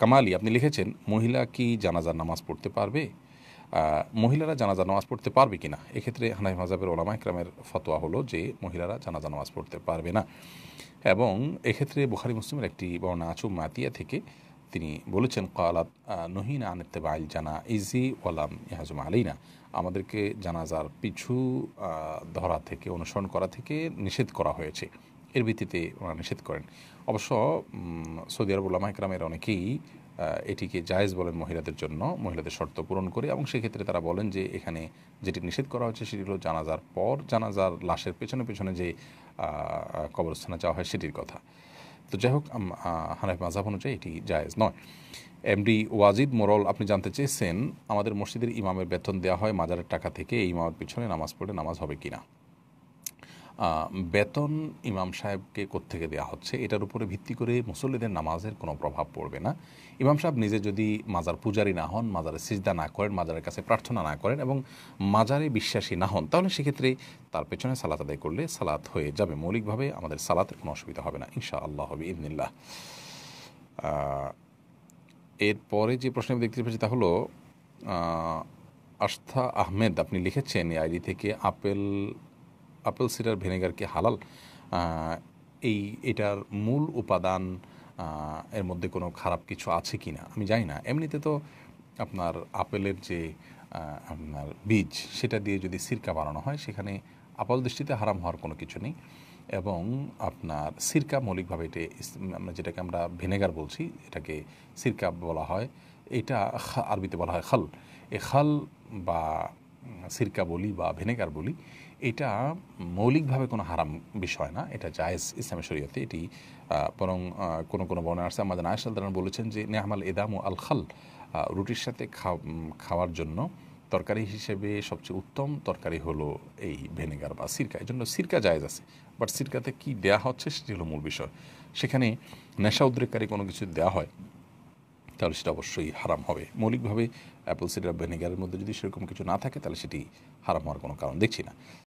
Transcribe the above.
কামালি আপনি লিখেছেন মহিলা কি জানাজার নামাজ পড়তে পারবে মহিলারা জানাজা নামাজ পড়তে পারবে কি না এক্ষেত্রে হানাই মাজাবের ওলামা ইকরামের ফতোয়া হলো যে মহিলারা জানাজা নামাজ পড়তে পারবে না এবং এক্ষেত্রে বুহারি মুসলিমের একটি বর্ণা আছু মাতিয়া থেকে তিনি বলেছেন কালাত নহিনা বাইল জানা ইজি ওয়ালাম ইয়াজুম আলীনা আমাদেরকে জানাজার পিছু ধরা থেকে অনুসরণ করা থেকে নিষেধ করা হয়েছে এর ভিত্তিতে ওনারা নিষেধ করেন অবশ্য সৌদি আরব উল্লামা একরামের অনেকেই এটিকে জায়েজ বলেন মহিলাদের জন্য মহিলাদের শর্ত পূরণ করে এবং সেক্ষেত্রে তারা বলেন যে এখানে যেটি নিষেধ করা হয়েছে সেটি হলো জানাজার পর জানাজার লাশের পেছনে পেছনে যে কবরস্থানে যাওয়া হয় সেটির কথা তো যাই হোক হানাফ মাজাব অনুযায়ী এটি জায়েজ নয় এমডি ওয়াজিদ মোরল আপনি জানতে চেয়েছেন আমাদের মসজিদের ইমামের বেতন দেওয়া হয় মাজারের টাকা থেকে এই ইমামের পিছনে নামাজ পড়লে নামাজ হবে কিনা বেতন ইমাম সাহেবকে কোত্থেকে দেওয়া হচ্ছে এটার উপরে ভিত্তি করে মুসল্লিদের নামাজের কোনো প্রভাব পড়বে না ইমাম সাহেব নিজে যদি মাজার পূজারী না হন মাজারে সিজদা না করেন মাজারের কাছে প্রার্থনা না করেন এবং মাজারে বিশ্বাসী না হন তাহলে সেক্ষেত্রে তার পেছনে সালাত আদায় করলে সালাত হয়ে যাবে মৌলিকভাবে আমাদের সালাতের কোনো অসুবিধা হবে না ইনশা আল্লাহ হবে ইবনিল্লাহ এরপরে যে প্রশ্ন আমি দেখতে পেয়েছি তা হলো আস্থা আহমেদ আপনি লিখেছেন আইডি থেকে আপেল আপেল সিডার ভিনেগারকে হালাল এই এটার মূল উপাদান এর মধ্যে কোনো খারাপ কিছু আছে কি না আমি জানি না এমনিতে তো আপনার আপেলের যে আপনার বীজ সেটা দিয়ে যদি সিরকা বানানো হয় সেখানে আপাল দৃষ্টিতে হারাম হওয়ার কোনো কিছু নেই এবং আপনার সিরকা মৌলিকভাবে এটা আমরা যেটাকে আমরা ভিনেগার বলছি এটাকে সিরকা বলা হয় এটা আরবিতে বলা হয় খাল এ খাল বা সিরকা বলি বা ভিনেগার বলি এটা মৌলিকভাবে কোনো হারাম বিষয় না এটা জায়েজ ইসলামের শরীয়তে এটি বরং কোনো কোনো বর্ণনা আসছে আমাদের নায়সালদান বলেছেন যে নেহামাল এদাম ও আল খাল রুটির সাথে খাওয়ার জন্য তরকারি হিসেবে সবচেয়ে উত্তম তরকারি হলো এই ভেনেগার বা সিরকা এই জন্য সিরকা জায়েজ আছে বাট সিরকাতে কী দেয়া হচ্ছে সেটি হলো মূল বিষয় সেখানে নেশা উদ্রেককারী কোনো কিছু দেওয়া হয় তাহলে সেটা অবশ্যই হারাম হবে মৌলিকভাবে অ্যাপল সিডার ভিনেগারের মধ্যে যদি সেরকম কিছু না থাকে তাহলে সেটি হারাম হওয়ার কোনো কারণ দেখছি না